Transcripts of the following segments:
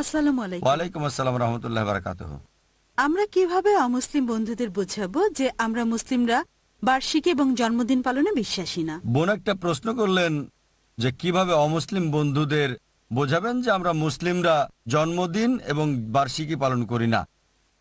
আমরা কিভাবে অমুসলিম বন্ধুদের বুঝাবো যে আমরা মুসলিমরা বার্ষিক এবং জন্মদিন পালনে বিশ্বাসী না বোন একটা প্রশ্ন করলেন যে কিভাবে অমুসলিম বন্ধুদের বোঝাবেন যে আমরা মুসলিমরা জন্মদিন এবং বার্ষিকী পালন করি না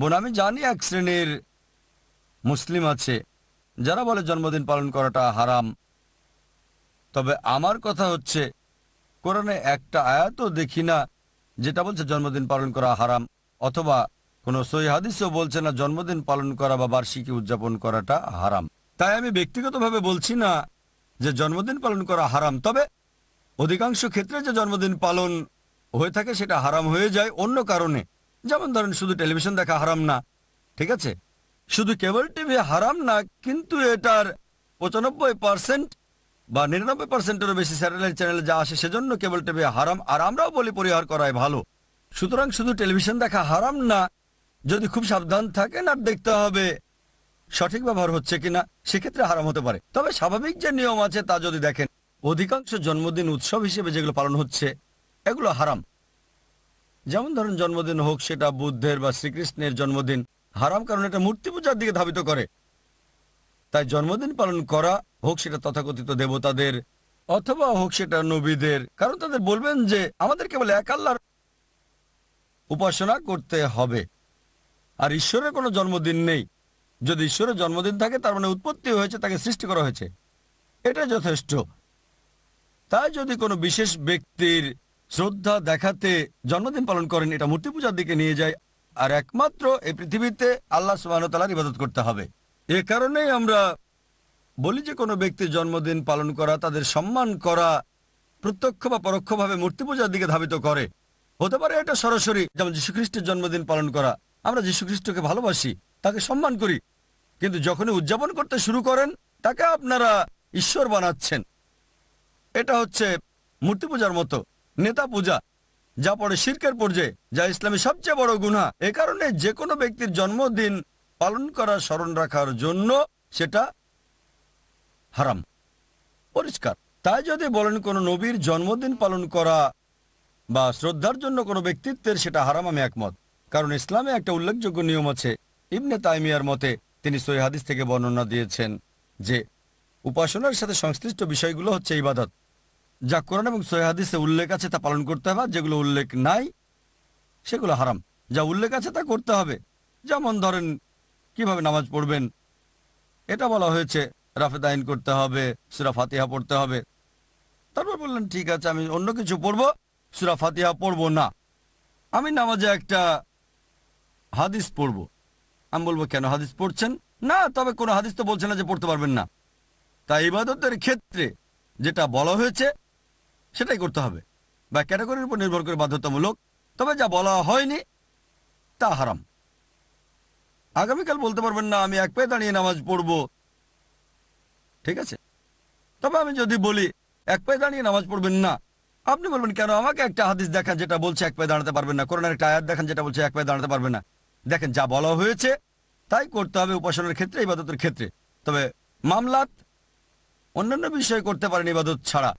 বোন আমি জানি এক শ্রেণীর মুসলিম আছে যারা বলে জন্মদিন পালন করাটা হারাম তবে আমার কথা হচ্ছে কোরআনে একটা আয়াতও দেখি না যেটা বলছে জন্মদিন পালন করা হারাম অথবা কোনো সই হাদিসও বলছে না জন্মদিন পালন করা বা বার্ষিকী উদযাপন করাটা হারাম তাই আমি ব্যক্তিগতভাবে বলছি না যে জন্মদিন পালন করা হারাম তবে অধিকাংশ ক্ষেত্রে যে জন্মদিন পালন হয়ে থাকে সেটা হারাম হয়ে যায় অন্য কারণে যেমন ধরেন শুধু টেলিভিশন দেখা হারাম না ঠিক আছে শুধু কেবল টিভি হারাম না কিন্তু এটার পঁচানব্বই পার্সেন্ট বা নিরানব্বই পার্সেন্টেরও বেশি স্যাটেলাইট চ্যানেলে যা আসে সেজন্য কেবল টিভি হারাম আর আমরাও বলি পরিহার করাই ভালো সুতরাং শুধু টেলিভিশন দেখা হারাম না যদি খুব সাবধান থাকেন আর দেখতে হবে সঠিক ব্যবহার হচ্ছে কিনা সেক্ষেত্রে হারাম হতে পারে তবে স্বাভাবিক যে নিয়ম আছে তা যদি দেখেন অধিকাংশ জন্মদিন উৎসব হিসেবে যেগুলো পালন হচ্ছে এগুলো হারাম যেমন ধরুন জন্মদিন হোক সেটা বুদ্ধের বা শ্রীকৃষ্ণের জন্মদিন হারাম কারণ এটা মূর্তি পূজার দিকে ধাবিত করে তাই জন্মদিন পালন করা হোক সেটা তথাকথিত দেবতাদের অথবা হোক সেটা নবীদের কারণ তাদের বলবেন যে আমাদের কেবল এক আল্লাহর উপাসনা করতে হবে আর ঈশ্বরের কোনো জন্মদিন নেই যদি ঈশ্বরের জন্মদিন থাকে তার মানে উৎপত্তি হয়েছে তাকে সৃষ্টি করা হয়েছে এটা যথেষ্ট তাই যদি কোনো বিশেষ ব্যক্তির শ্রদ্ধা দেখাতে জন্মদিন পালন করেন এটা মূর্তি পূজার দিকে নিয়ে যায় আর একমাত্র এই পৃথিবীতে আল্লাহ সুবাহতালার ইবাদত করতে হবে এ কারণেই আমরা বলি যে কোনো ব্যক্তির জন্মদিন পালন করা তাদের সম্মান করা প্রত্যক্ষ বা পরোক্ষভাবে মূর্তি পূজার দিকে ধাবিত করে হতে পারে এটা সরাসরি যেমন যীশুখ্রিস্টের জন্মদিন পালন করা আমরা যীশুখ্রিস্টকে ভালোবাসি তাকে সম্মান করি কিন্তু যখনই উদযাপন করতে শুরু করেন তাকে আপনারা ঈশ্বর বানাচ্ছেন এটা হচ্ছে মূর্তি পূজার মতো নেতা পূজা যা পড়ে শির্কের পর্যায়ে যা ইসলামের সবচেয়ে বড় গুণা এ কারণে যে কোনো ব্যক্তির জন্মদিন পালন করা স্মরণ রাখার জন্য সেটা হারাম পরিষ্কার তাই যদি বলেন কোনো নবীর জন্মদিন পালন করা বা শ্রদ্ধার জন্য কোনো ব্যক্তিত্বের সেটা হারাম আমি একমত কারণ ইসলামে একটা উল্লেখযোগ্য নিয়ম আছে ইবনে তাইমিয়ার মতে তিনি সৈহাদিস থেকে বর্ণনা দিয়েছেন যে উপাসনার সাথে সংশ্লিষ্ট বিষয়গুলো হচ্ছে ইবাদত যা কোরআন এবং সৈহাদিসে উল্লেখ আছে তা পালন করতে হবে যেগুলো উল্লেখ নাই সেগুলো হারাম যা উল্লেখ আছে তা করতে হবে যেমন ধরেন কিভাবে নামাজ পড়বেন এটা বলা হয়েছে রাফেদ আইন করতে হবে সুরা ফাতিহা পড়তে হবে তারপর বললেন ঠিক আছে আমি অন্য কিছু পড়ব সুরা ফাতিহা পড়ব না আমি নামাজে একটা হাদিস পড়ব আমি বলবো কেন হাদিস পড়ছেন না তবে কোনো হাদিস তো বলছে না যে পড়তে পারবেন না তাই ইবাদতের ক্ষেত্রে যেটা বলা হয়েছে সেটাই করতে হবে বা ক্যাটাগরির উপর নির্ভর করে বাধ্যতামূলক তবে যা বলা হয়নি তা হারাম আগামীকাল বলতে পারবেন না আমি এক পায়ে দাঁড়িয়ে নামাজ পড়ব ঠিক আছে তবে আমি যদি বলি এক পায়ে দাঁড়িয়ে নামাজ পড়বেন না আপনি বলবেন কেন আমাকে একটা হাদিস দেখান যেটা বলছে এক পায়ে দাঁড়াতে পারবেন না করোনার একটা আয়াত দেখান যেটা বলছে এক পায়ে দাঁড়াতে পারবেন না দেখেন যা বলা হয়েছে তাই করতে হবে উপাসনার ক্ষেত্রে ইবাদতের ক্ষেত্রে তবে মামলাত অন্যান্য বিষয় করতে পারেন ইবাদত ছাড়া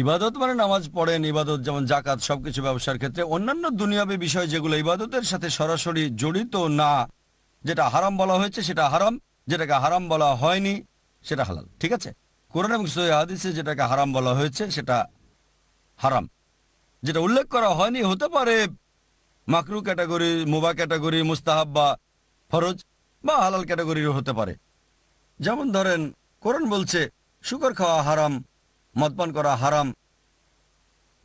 ইবাদত মানে নামাজ পড়েন ইবাদত যেমন জাকাত সবকিছু ব্যবসার ক্ষেত্রে অন্যান্য দুনিয়াবী বিষয় যেগুলো ইবাদতের সাথে সরাসরি জড়িত না যেটা হারাম বলা হয়েছে সেটা হারাম যেটাকে হারাম বলা হয়নি সেটা হালাল ঠিক আছে কোরআন এবং হাদিসে যেটাকে হারাম বলা হয়েছে সেটা হারাম যেটা উল্লেখ করা হয়নি হতে পারে মাকরু ক্যাটাগরি মুবা ক্যাটাগরি মুস্তাহাব বা ফরজ বা হালাল ক্যাটাগরিও হতে পারে যেমন ধরেন কোরআন বলছে শুকর খাওয়া হারাম মদপান করা হারাম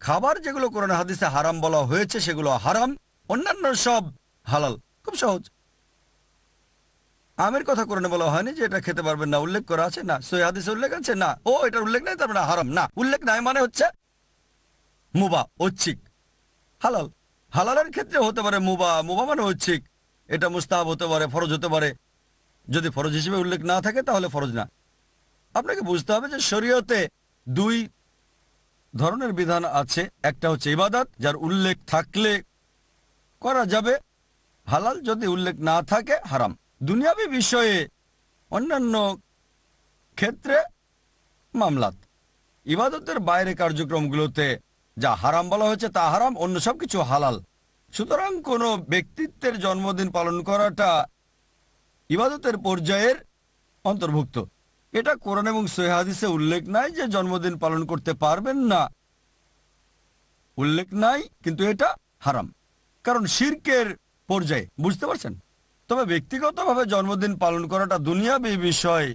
খাবার যেগুলো কোরআন হাদিসে হারাম বলা হয়েছে সেগুলো হারাম অন্যান্য সব হালাল খুব সহজ আমের কথা কোরআনে বলা হয়নি যে এটা খেতে পারবেন না উল্লেখ করা আছে না সই হাদিসে উল্লেখ আছে না ও এটা উল্লেখ নেই তার মানে হারাম না উল্লেখ নাই মানে হচ্ছে মুবা ঐচ্ছিক হালাল হালালের ক্ষেত্রে হতে পারে মুবা মুবা মানে ঐচ্ছিক এটা মুস্তাব হতে পারে ফরজ হতে পারে যদি ফরজ হিসেবে উল্লেখ না থাকে তাহলে ফরজ না আপনাকে বুঝতে হবে যে শরীয়তে দুই ধরনের বিধান আছে একটা হচ্ছে ইবাদত যার উল্লেখ থাকলে করা যাবে হালাল যদি উল্লেখ না থাকে হারাম দুনিয়াবি বিষয়ে অন্যান্য ক্ষেত্রে মামলাত ইবাদতের বাইরে কার্যক্রমগুলোতে যা হারাম বলা হয়েছে তা হারাম অন্য সব কিছু হালাল সুতরাং কোনো ব্যক্তিত্বের জন্মদিন পালন করাটা ইবাদতের পর্যায়ের অন্তর্ভুক্ত এটা কোরআন এবং সৈহাদিসে উল্লেখ নাই যে জন্মদিন পালন করতে পারবেন না উল্লেখ নাই কিন্তু এটা হারাম কারণ শির্কের পর্যায়ে বুঝতে পারছেন তবে ব্যক্তিগতভাবে জন্মদিন পালন করাটা দুনিয়াবি বিষয়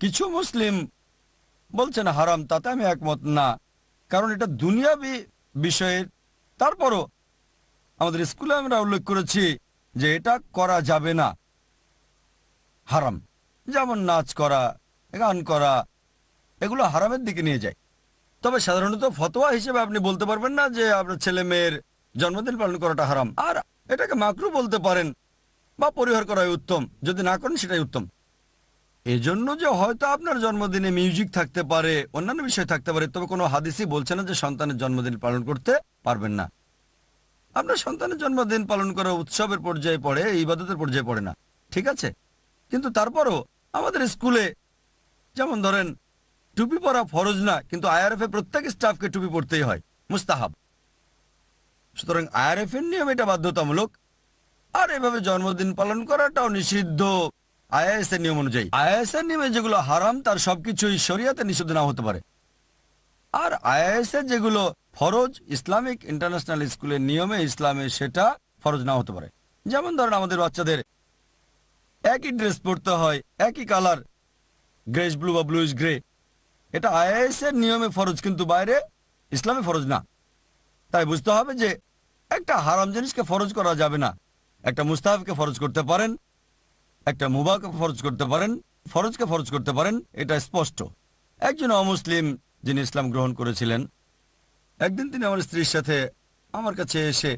কিছু মুসলিম বলছেন হারাম তাতে আমি একমত না কারণ এটা দুনিয়াবি বিষয়ের তারপরও আমাদের স্কুলে আমরা উল্লেখ করেছি যে এটা করা যাবে না হারাম যেমন নাচ করা গান করা এগুলো হারামের দিকে নিয়ে যায় তবে সাধারণত ফতোয়া হিসেবে আপনি বলতে পারবেন না যে আপনার ছেলে মেয়ের জন্মদিন পালন করাটা হারাম আর এটাকে মাকরু বলতে পারেন বা পরিহার করাই উত্তম যদি না করেন সেটাই উত্তম এজন্য যে হয়তো আপনার জন্মদিনে মিউজিক থাকতে পারে অন্যান্য বিষয় থাকতে পারে তবে কোনো হাদিসই বলছে না যে সন্তানের জন্মদিন পালন করতে পারবেন না আপনার সন্তানের জন্মদিন পালন করা উৎসবের পর্যায়ে পড়ে ইবাদতের পর্যায়ে পড়ে না ঠিক আছে কিন্তু তারপরও আমাদের স্কুলে যেমন ধরেন টুপি পরা ফরজ না কিন্তু আইআরএফ এ প্রত্যেক স্টাফকে টুপি পরতেই হয় মুস্তাহাব সুতরাং আইআরএফ এর নিয়ম এটা বাধ্যতামূলক আর এভাবে জন্মদিন পালন করাটাও নিষিদ্ধ আইএস এর নিয়ম অনুযায়ী আইএস এর নিয়মে যেগুলো হারাম তার সবকিছুই শরিয়াতে নিষিদ্ধ না হতে পারে আর আইএস এর যেগুলো ফরজ ইসলামিক ইন্টারন্যাশনাল স্কুলের নিয়মে ইসলামে সেটা ফরজ না হতে পারে যেমন ধরেন আমাদের বাচ্চাদের একই ড্রেস পরতে হয় একই কালার গ্রেস ব্লু বা ব্লুইস গ্রে এটা আইএস এর নিয়মে ফরজ কিন্তু বাইরে ইসলামে ফরজ না তাই বুঝতে হবে যে একটা হারাম জিনিসকে ফরজ করা যাবে না একটা মুস্তাহাবকে ফরজ করতে পারেন একটা মুবাকে ফরজ করতে পারেন ফরজকে ফরজ করতে পারেন এটা স্পষ্ট একজন অমুসলিম যিনি ইসলাম গ্রহণ করেছিলেন একদিন তিনি আমার স্ত্রীর সাথে আমার কাছে এসে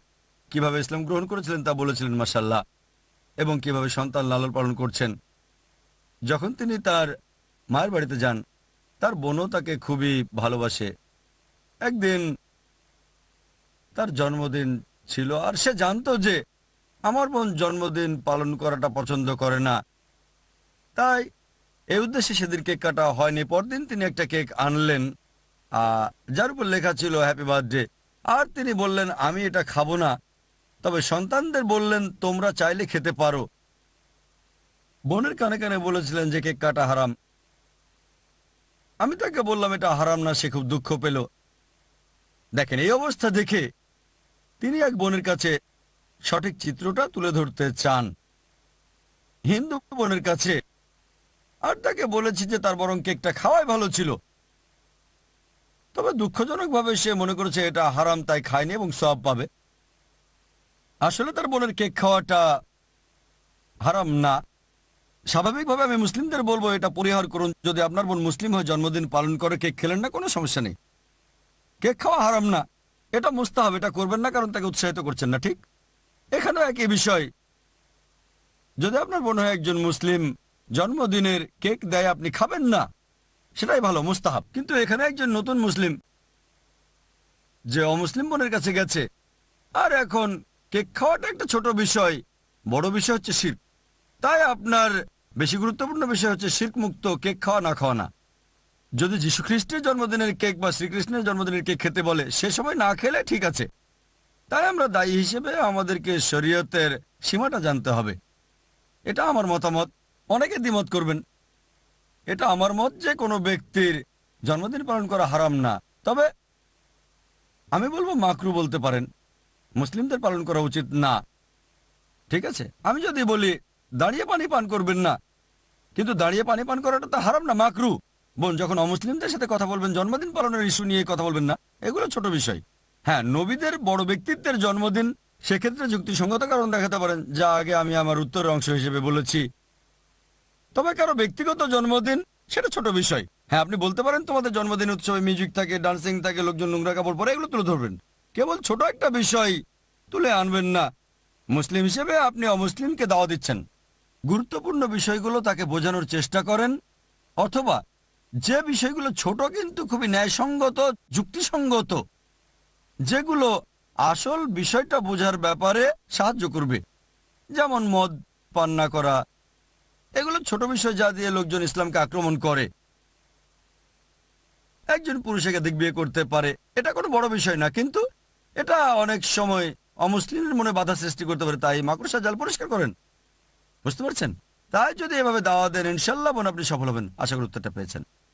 কিভাবে ইসলাম গ্রহণ করেছিলেন তা বলেছিলেন মাসাল্লাহ এবং কিভাবে সন্তান লালন পালন করছেন যখন তিনি তার মায়ের বাড়িতে যান তার বোনও তাকে খুবই ভালোবাসে একদিন তার জন্মদিন ছিল আর সে জানতো যে আমার বোন জন্মদিন পালন করাটা পছন্দ করে না তাই এই উদ্দেশ্যে সেদিন কেক কাটা হয়নি পরদিন তিনি একটা কেক আনলেন আহ যার উপর লেখা ছিল হ্যাপি বার্থডে আর তিনি বললেন আমি এটা খাবো না তবে সন্তানদের বললেন তোমরা চাইলে খেতে পারো বোনের কানে কানে বলেছিলেন যে কেক কাটা হারাম আমি তাকে বললাম এটা হারাম না সে খুব দুঃখ পেল দেখেন এই অবস্থা দেখে তিনি এক বোনের কাছে সঠিক চিত্রটা তুলে ধরতে চান হিন্দু বোনের কাছে আর তাকে বলেছি যে তার বরং কেকটা খাওয়াই ভালো ছিল তবে দুঃখজনকভাবে সে মনে করেছে এটা হারাম তাই খায়নি এবং সব পাবে আসলে তার বোনের কেক খাওয়াটা হারাম না স্বাভাবিকভাবে আমি মুসলিমদের বলবো এটা পরিহার করুন যদি আপনার বোন মুসলিম হয়ে জন্মদিন পালন করে কেক খেলেন না কোনো সমস্যা নেই কেক খাওয়া হারাম না এটা হবে এটা করবেন না কারণ তাকে উৎসাহিত করছেন না ঠিক এখানেও একই বিষয় যদি আপনার বোন হয় একজন মুসলিম জন্মদিনের কেক দেয় আপনি খাবেন না সেটাই ভালো মুস্তাহাব কিন্তু এখানে একজন নতুন মুসলিম যে অমুসলিম বোনের কাছে গেছে আর এখন কেক খাওয়াটা একটা ছোট বিষয় বড় বিষয় হচ্ছে শির্ক তাই আপনার বেশি গুরুত্বপূর্ণ বিষয় হচ্ছে শির্ক মুক্ত কেক খাওয়া না খাওয়া না যদি যীশু খ্রিস্টের জন্মদিনের কেক বা শ্রীকৃষ্ণের জন্মদিনের কেক খেতে বলে সে সময় না খেলে ঠিক আছে তাই আমরা দায়ী হিসেবে আমাদেরকে শরীয়তের সীমাটা জানতে হবে এটা আমার মতামত অনেকে দ্বিমত করবেন এটা আমার মত যে কোনো ব্যক্তির জন্মদিন পালন করা হারাম না তবে আমি বলবো মাকরু বলতে পারেন মুসলিমদের পালন করা উচিত না ঠিক আছে আমি যদি বলি দাঁড়িয়ে পানি পান করবেন না কিন্তু দাঁড়িয়ে পানি পান করাটা তো হারাম না মাকরু বোন যখন অমুসলিমদের সাথে কথা বলবেন জন্মদিন পালনের ইস্যু নিয়ে কথা বলবেন না এগুলো ছোট বিষয় হ্যাঁ নবীদের বড় ব্যক্তিত্বের জন্মদিন সেক্ষেত্রে যুক্তিসঙ্গত কারণ দেখাতে পারেন যা আগে আমি আমার উত্তরের অংশ হিসেবে বলেছি তবে কারো ব্যক্তিগত জন্মদিন সেটা ছোট বিষয় হ্যাঁ আপনি বলতে পারেন তোমাদের জন্মদিন উৎসবে মিউজিক থাকে ডান্সিং থাকে লোকজন নোংরা কাপড় পরে এগুলো তুলে ধরবেন কেবল ছোট একটা বিষয় তুলে আনবেন না মুসলিম হিসেবে আপনি অমুসলিমকে দাওয়া দিচ্ছেন গুরুত্বপূর্ণ বিষয়গুলো তাকে বোঝানোর চেষ্টা করেন অথবা যে বিষয়গুলো ছোট কিন্তু খুবই ন্যায়সঙ্গত যুক্তিসঙ্গত যেগুলো আসল বিষয়টা বোঝার ব্যাপারে সাহায্য করবে যেমন মদ পান্না করা এগুলো ছোট বিষয় যা দিয়ে লোকজন ইসলামকে আক্রমণ করে একজন পুরুষকে দিক বিয়ে করতে পারে এটা কোনো বড় বিষয় না কিন্তু এটা অনেক সময় অমুসলিমের মনে বাধা সৃষ্টি করতে পারে তাই মাকড়সা জাল পরিষ্কার করেন বুঝতে পারছেন তাই যদি এভাবে দাওয়া দেন ইনশাল্লাহ বোন আপনি সফল হবেন আশা করি উত্তরটা পেয়েছেন